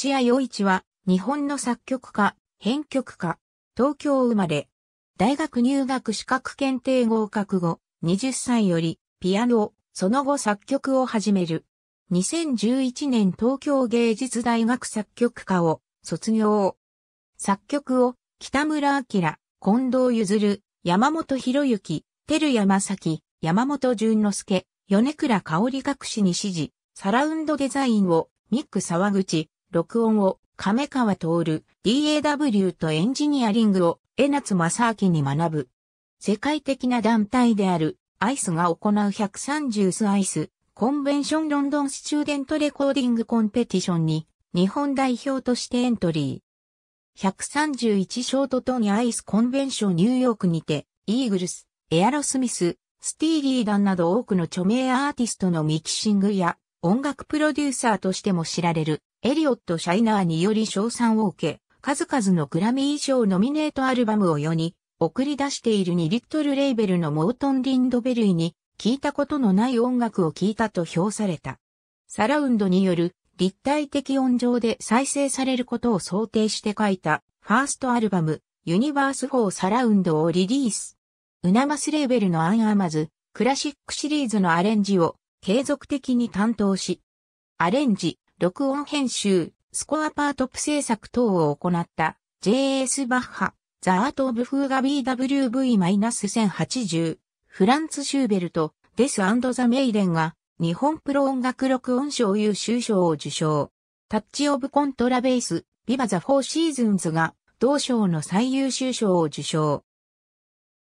土屋洋一は、日本の作曲家、編曲家、東京生まれ、大学入学資格検定合格後、20歳より、ピアノ、その後作曲を始める。2011年東京芸術大学作曲家を卒業。作曲を北村明、近藤譲、山本博之、照山崎、山本淳之介、米倉香織学士に指示、サラウンドデザインをミック沢口、録音を亀川徹、DAW とエンジニアリングを江夏正明に学ぶ。世界的な団体であるアイスが行う130スアイスコンベンションロンドンスチューデントレコーディングコンペティションに日本代表としてエントリー。131ショートトニアイスコンベンションニューヨークにて、イーグルス、エアロスミス、スティーリーダンなど多くの著名アーティストのミキシングや音楽プロデューサーとしても知られる。エリオット・シャイナーにより賞賛を受け、数々のグラミー賞ノミネートアルバムを世に送り出している2リットルレーベルのモートン・リンドベルイに聞いたことのない音楽を聞いたと評された。サラウンドによる立体的音上で再生されることを想定して書いたファーストアルバムユニバース4サラウンドをリリース。ウナマスレーベルのアンアマズクラシックシリーズのアレンジを継続的に担当し、アレンジ、録音編集、スコアパートップ制作等を行った J.S. バッハ、ザ・アート・オブ・フーガ BWV-1080、フランツ・シューベルト、デス・ザ・メイデンが日本プロ音楽録音賞優秀賞を受賞。タッチ・オブ・コントラベース、ビバ・ザ・フォー・シーズンズが同賞の最優秀賞を受賞。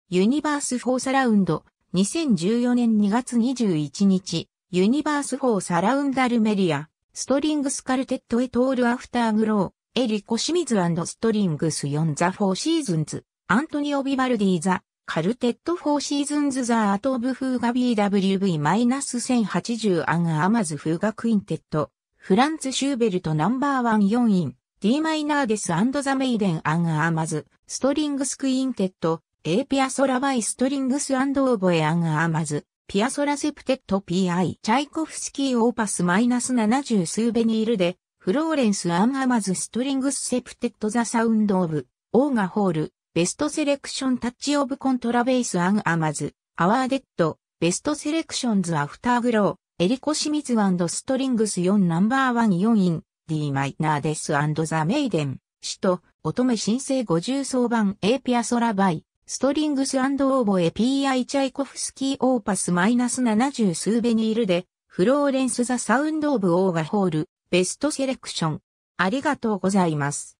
ユニバース・フォー・サラウンド、2014年2月21日、ユニバース・フォー・サラウンダルメディア。ストリングスカルテットエトールアフターグロー、エリコ・シミズストリングス4ザ・フォーシーズンズ、アントニオ・ビバルディザ、カルテット・フォーシーズンズ・ザ・アト・ブ・フーガ BWV-1080 アン・アマズ・フーガ・クインテット、フランツ・シューベルトナンバーワン4ン、D マイナーデス・アンド・ザ・メイデン・アン・アマズ、ストリングス・クインテット、エーピア・ソラバイ・ストリングス・オーボエ・アン・アマズ、ピアソラセプテット PI、チャイコフスキーオーパスマイナス70スーベニールで、フローレンス・アン・アマズ・ストリングス・セプテット・ザ・サウンド・オブ、オーガ・ホール、ベストセレクション・タッチ・オブ・コントラベース・アン・アマズ、アワー・デッド、ベストセレクションズ・アフター・グロー、エリコ・シミズ・ストリングス4ナンバーワン4イン、デーマイナーデス・ザ・メイデン、首都、乙女新生50層版 A ピアソラバイ、ストリングスオーボエ P.I. チャイコフスキーオーパスマイナス70スーベニールで、フローレンス・ザ・サウンド・オブ・オーガホール、ベストセレクション。ありがとうございます。